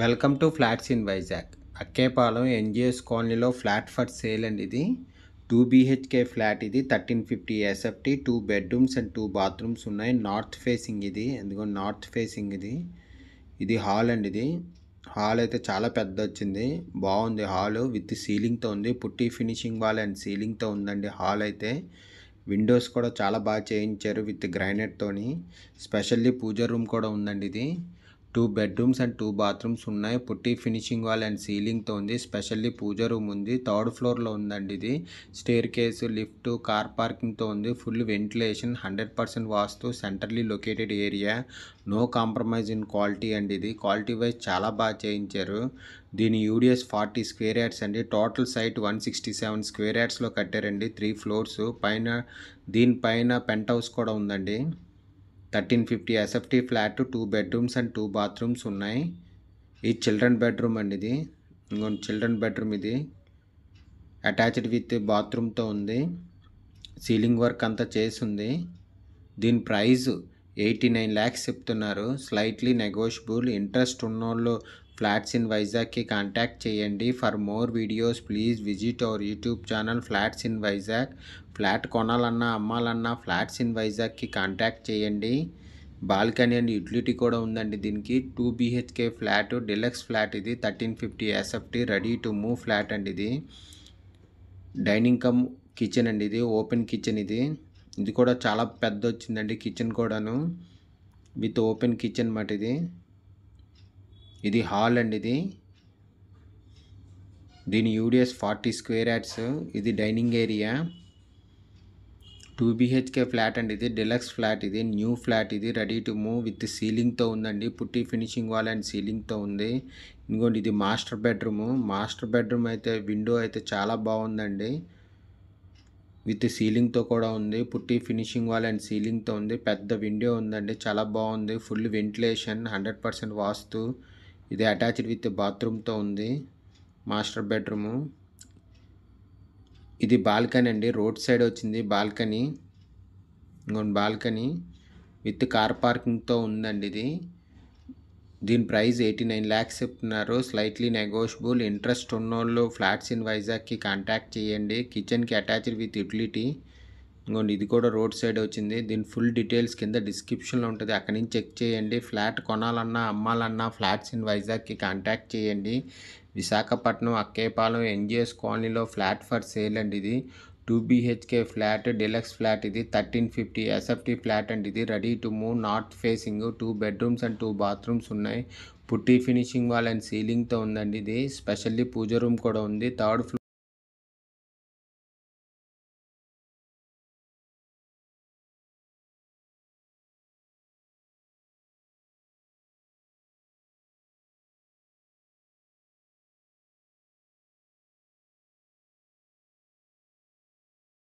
welcome to flats in Vizag Akkayapalem NGS కాలనీలో flat for sale అండి ఇది టూ బీహెచ్కే ఫ్లాట్ ఇది thirteen fifty SFT two bedrooms and two bathrooms ఉన్నాయి north facing ఇది ఎందుకంటే నార్త్ ఫేసింగ్ ఇది ఇది హాల్ అండి ఇది హాల్ అయితే చాలా పెద్ద వచ్చింది బాగుంది హాల్ విత్ సీలింగ్తో ఉంది పుట్టి ఫినిషింగ్ వాల్ అండ్ సీలింగ్తో ఉందండి హాల్ అయితే విండోస్ కూడా చాలా బాగా చేయించారు విత్ గ్రానైట్తోని స్పెషల్లీ పూజ రూమ్ కూడా ఉందండి ఇది two bedrooms and two bathrooms ఉన్నాయి పుట్టి ఫినిషింగ్ వాల్ అండ్ సీలింగ్తో ఉంది స్పెషల్లీ పూజ రూమ్ ఉంది థర్డ్ ఫ్లోర్లో ఉందండి ఇది స్టేర్ కేసు లిఫ్ట్ కార్ పార్కింగ్తో ఉంది full ventilation hundred percent vastu centrally located area no compromise in quality అండి ఇది క్వాలిటీ వైజ్ చాలా బాగా చేయించారు దీని యూడిఎస్ ఫార్టీ స్క్వేర్ యార్డ్స్ అండి total site one sixty seven square యార్డ్స్లో కట్టారండి three floors పైన దీనిపైన పెంట్ హౌస్ కూడా ఉందండి thirteen fifty SFT flat two bedrooms and two bathrooms ఉన్నాయి ఈ చిల్డ్రన్ బెడ్రూమ్ అండి ఇది ఇంకో చిల్డ్రన్ బెడ్రూమ్ ఇది అటాచ్డ్ విత్ బాత్రూమ్తో ఉంది సీలింగ్ వర్క్ అంతా చేసింది దీని ప్రైజు ఎయిటీ నైన్ ల్యాక్స్ చెప్తున్నారు స్లైట్లీ నెగోషియబుల్ ఇంట్రెస్ట్ ఉన్నోళ్ళు ఫ్లాట్స్ ఇన్ వైజాగ్కి కాంటాక్ట్ చేయండి for more videos please visit our YouTube channel flats in Vizag flat కొనాలన్నా అమ్మాలన్నా ఫ్లాట్స్ ఇన్ వైజాగ్కి కాంటాక్ట్ చేయండి బాల్కనీ అండ్ యూటిలిటీ కూడా ఉందండి దీనికి two BHK flat deluxe flat ఇది thirteen fifty SFT ready to move flat అండి ఇది డైనింగ్ కమ్ కిచెన్ అండి ఇది ఓపెన్ కిచెన్ ఇది ఇది కూడా చాలా పెద్ద వచ్చిందండి కిచెన్ కూడాను విత్ ఓపెన్ కిచెన్ మాట ఇది ఇది హాల్ అండి ఇది దీని యూడిఎస్ ఫార్టీ స్క్వేర్ యాడ్స్ ఇది dining area two BHK flat అండి ఇది డిలక్స్ ఫ్లాట్ ఇది న్యూ ఫ్లాట్ ఇది రెడీ టు మూవ్ విత్ సీలింగ్తో ఉందండి పుట్టి ఫినిషింగ్ వాల్ అండ్ సీలింగ్తో ఉంది ఇంకోండి ఇది మాస్టర్ బెడ్రూమ్ మాస్టర్ బెడ్రూమ్ అయితే విండో అయితే చాలా బాగుందండి విత్ సీలింగ్తో కూడా ఉంది పుట్టి ఫినిషింగ్ వాల్ అండ్ సీలింగ్తో ఉంది పెద్ద విండో ఉందండి చాలా బాగుంది full ventilation hundred percent vastu ఇది అటాచ్డ్ విత్ బాత్రూమ్తో ఉంది మాస్టర్ బెడ్రూము ఇది బాల్కనీ అండి రోడ్ సైడ్ వచ్చింది బాల్కనీ ఇంకొన్ని బాల్కనీ విత్ కార్ పార్కింగ్తో ఉందండి ఇది దీని ప్రైస్ ఎయిటీ నైన్ ల్యాక్స్ చెప్తున్నారు స్లైట్లీ నెగోషియబుల్ ఇంట్రెస్ట్ ఉన్నోళ్ళు ఫ్లాట్స్ ఇన్ వైజాగ్కి కాంటాక్ట్ చేయండి కిచెన్కి అటాచ్డ్ విత్ యుటిలిటీ ఇంకోండి ఇది కూడా రోడ్ సైడ్ వచ్చింది దీని ఫుల్ డీటెయిల్స్ కింద డిస్క్రిప్షన్లో ఉంటుంది అక్కడి నుంచి చెక్ చేయండి ఫ్లాట్ కొనాలన్నా అమ్మాలన్నా ఫ్లాట్స్ ఇన్ వైజాగ్కి కాంటాక్ట్ చేయండి విశాఖపట్నం అక్కేపాలెం ఎన్జిఎస్ కాలనీలో ఫ్లాట్ ఫర్ సేల్ అండి ఇది two BHK flat deluxe flat ఇది థర్టీన్ ఫిఫ్టీ ఎస్ఎఫ్టీ ఫ్లాట్ అండి ఇది ready to move north facing two bedrooms and two bathrooms ఉన్నాయి పుట్టి ఫినిషింగ్ వాల్ అండ్ సీలింగ్తో ఉందండి ఇది స్పెషల్లీ పూజ రూమ్ కూడా ఉంది థర్డ్ ఫ్లోర్